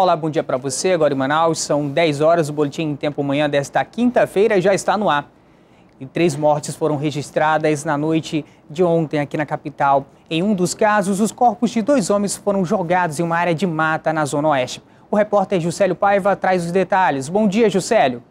Olá, bom dia para você. Agora em Manaus, são 10 horas. O boletim em tempo manhã desta quinta-feira já está no ar. E três mortes foram registradas na noite de ontem aqui na capital. Em um dos casos, os corpos de dois homens foram jogados em uma área de mata na Zona Oeste. O repórter Juscelio Paiva traz os detalhes. Bom dia, Juscelio.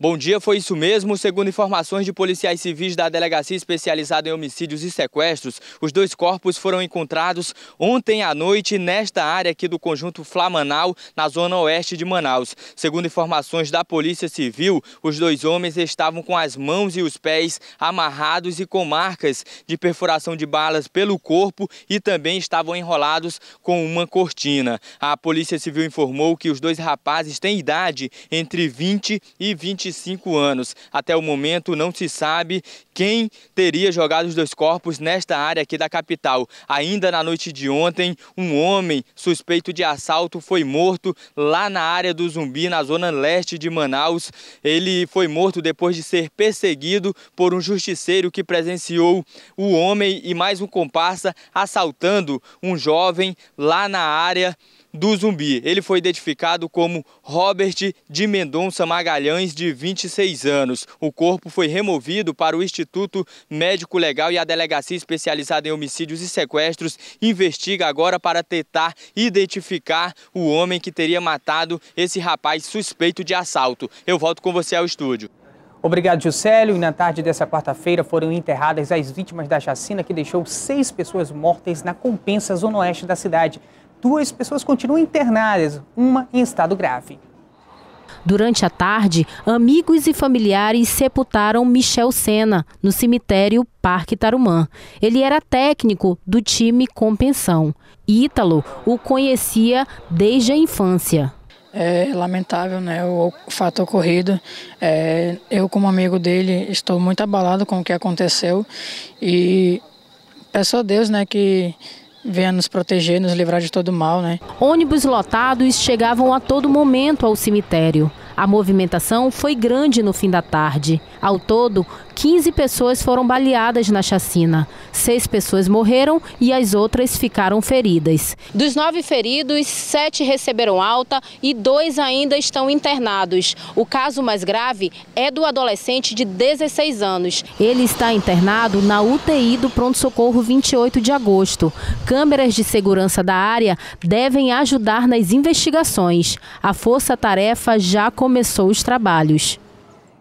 Bom dia, foi isso mesmo. Segundo informações de policiais civis da Delegacia Especializada em Homicídios e Sequestros, os dois corpos foram encontrados ontem à noite nesta área aqui do conjunto Flamanal, na zona oeste de Manaus. Segundo informações da Polícia Civil, os dois homens estavam com as mãos e os pés amarrados e com marcas de perfuração de balas pelo corpo e também estavam enrolados com uma cortina. A Polícia Civil informou que os dois rapazes têm idade entre 20 e 20 25 anos. Até o momento não se sabe quem teria jogado os dois corpos nesta área aqui da capital. Ainda na noite de ontem, um homem suspeito de assalto foi morto lá na área do Zumbi, na zona leste de Manaus. Ele foi morto depois de ser perseguido por um justiceiro que presenciou o homem e mais um comparsa assaltando um jovem lá na área do Zumbi. Ele foi identificado como Robert de Mendonça Magalhães, de 26 anos. O corpo foi removido para o Instituto Médico Legal e a Delegacia Especializada em Homicídios e Sequestros investiga agora para tentar identificar o homem que teria matado esse rapaz suspeito de assalto. Eu volto com você ao estúdio. Obrigado, Juscelio. E na tarde dessa quarta-feira foram enterradas as vítimas da chacina que deixou seis pessoas mortas na Compensa, zona oeste da cidade. Duas pessoas continuam internadas, uma em estado grave. Durante a tarde, amigos e familiares sepultaram Michel Sena no cemitério Parque Tarumã. Ele era técnico do time Compensão. Ítalo o conhecia desde a infância. É lamentável né, o, o fato ocorrido. É, eu, como amigo dele, estou muito abalado com o que aconteceu e peço a Deus né, que venha nos proteger, nos livrar de todo mal, né? Ônibus lotados chegavam a todo momento ao cemitério. A movimentação foi grande no fim da tarde. Ao todo, 15 pessoas foram baleadas na chacina. Seis pessoas morreram e as outras ficaram feridas. Dos nove feridos, sete receberam alta e dois ainda estão internados. O caso mais grave é do adolescente de 16 anos. Ele está internado na UTI do pronto-socorro 28 de agosto. Câmeras de segurança da área devem ajudar nas investigações. A força-tarefa já começou os trabalhos.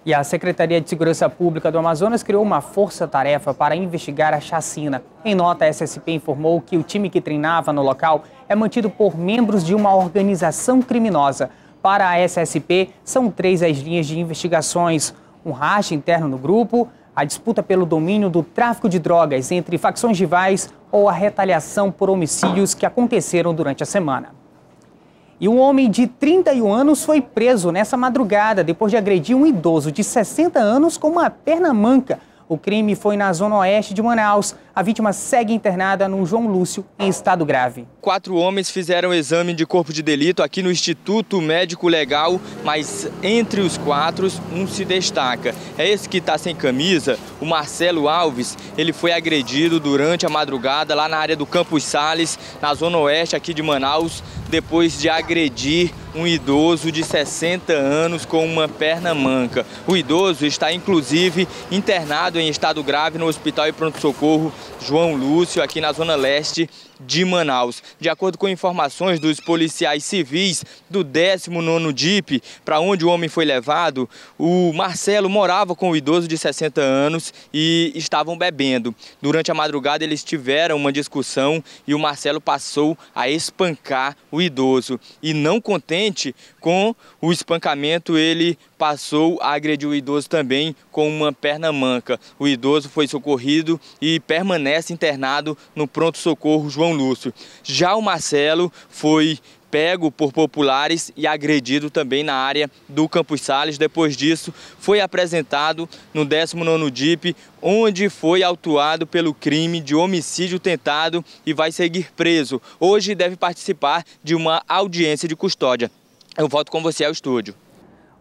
E a Secretaria de Segurança Pública do Amazonas criou uma força-tarefa para investigar a chacina. Em nota, a SSP informou que o time que treinava no local é mantido por membros de uma organização criminosa. Para a SSP, são três as linhas de investigações: um racha interno no grupo, a disputa pelo domínio do tráfico de drogas entre facções rivais ou a retaliação por homicídios que aconteceram durante a semana. E um homem de 31 anos foi preso nessa madrugada depois de agredir um idoso de 60 anos com uma perna manca o crime foi na zona oeste de Manaus. A vítima segue internada no João Lúcio, em estado grave. Quatro homens fizeram exame de corpo de delito aqui no Instituto Médico Legal, mas entre os quatro, um se destaca. É esse que está sem camisa, o Marcelo Alves. Ele foi agredido durante a madrugada lá na área do Campos Sales, na zona oeste aqui de Manaus, depois de agredir um idoso de 60 anos com uma perna manca. O idoso está inclusive internado em estado grave no Hospital e Pronto-Socorro João Lúcio, aqui na Zona Leste de Manaus. De acordo com informações dos policiais civis do 19º DIP, para onde o homem foi levado, o Marcelo morava com o idoso de 60 anos e estavam bebendo. Durante a madrugada eles tiveram uma discussão e o Marcelo passou a espancar o idoso. E não contente com o espancamento, ele passou a agredir o idoso também com uma perna manca. O idoso foi socorrido e permanece internado no pronto-socorro João Lúcio. Já o Marcelo foi pego por populares e agredido também na área do Campos Sales. Depois disso, foi apresentado no 19º DIP, onde foi autuado pelo crime de homicídio tentado e vai seguir preso. Hoje deve participar de uma audiência de custódia. Eu volto com você ao estúdio.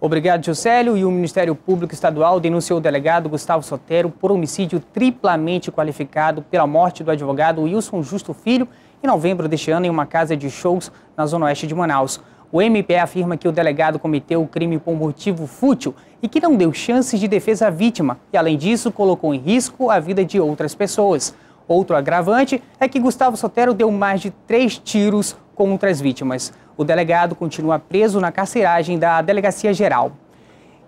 Obrigado, Josélio. E o Ministério Público Estadual denunciou o delegado Gustavo Sotero por homicídio triplamente qualificado pela morte do advogado Wilson Justo Filho em novembro deste ano em uma casa de shows na zona oeste de Manaus. O MP afirma que o delegado cometeu o crime por motivo fútil e que não deu chances de defesa à vítima e, além disso, colocou em risco a vida de outras pessoas. Outro agravante é que Gustavo Sotero deu mais de três tiros contra as vítimas. O delegado continua preso na carceragem da Delegacia Geral.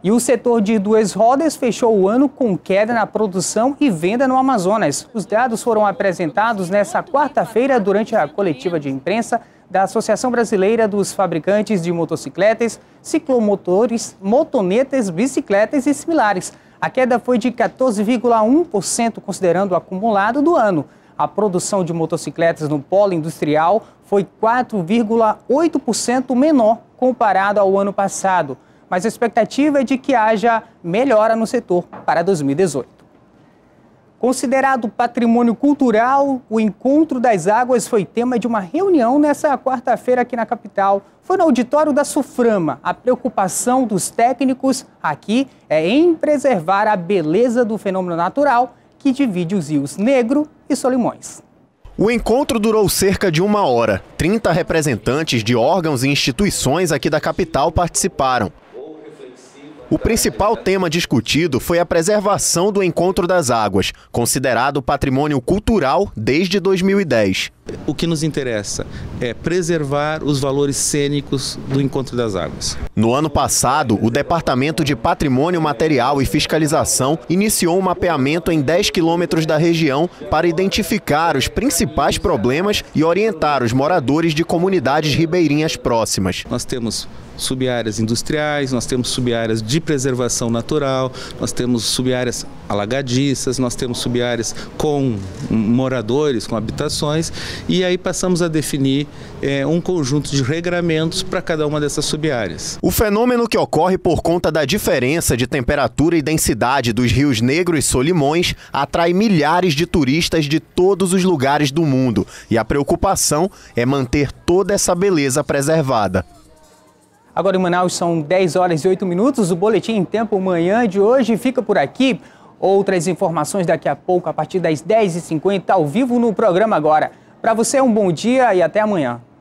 E o setor de duas rodas fechou o ano com queda na produção e venda no Amazonas. Os dados foram apresentados nesta quarta-feira durante a coletiva de imprensa da Associação Brasileira dos Fabricantes de Motocicletas, Ciclomotores, Motonetas, Bicicletas e similares. A queda foi de 14,1%, considerando o acumulado do ano a produção de motocicletas no polo industrial foi 4,8% menor comparado ao ano passado, mas a expectativa é de que haja melhora no setor para 2018. Considerado patrimônio cultural, o Encontro das Águas foi tema de uma reunião nesta quarta-feira aqui na capital. Foi no auditório da Suframa. A preocupação dos técnicos aqui é em preservar a beleza do fenômeno natural que divide os rios Negro e Solimões. O encontro durou cerca de uma hora. 30 representantes de órgãos e instituições aqui da capital participaram. O principal tema discutido foi a preservação do Encontro das Águas, considerado patrimônio cultural desde 2010. O que nos interessa é preservar os valores cênicos do Encontro das Águas. No ano passado, o Departamento de Patrimônio Material e Fiscalização iniciou um mapeamento em 10 quilômetros da região para identificar os principais problemas e orientar os moradores de comunidades ribeirinhas próximas. Nós temos subáreas industriais, nós temos subáreas de de preservação natural, nós temos subáreas alagadiças, nós temos subáreas com moradores, com habitações, e aí passamos a definir é, um conjunto de regramentos para cada uma dessas subáreas. O fenômeno que ocorre por conta da diferença de temperatura e densidade dos rios Negro e Solimões atrai milhares de turistas de todos os lugares do mundo, e a preocupação é manter toda essa beleza preservada. Agora em Manaus são 10 horas e 8 minutos. O Boletim em Tempo Manhã de hoje fica por aqui. Outras informações daqui a pouco, a partir das 10h50, ao vivo no programa agora. Para você, um bom dia e até amanhã.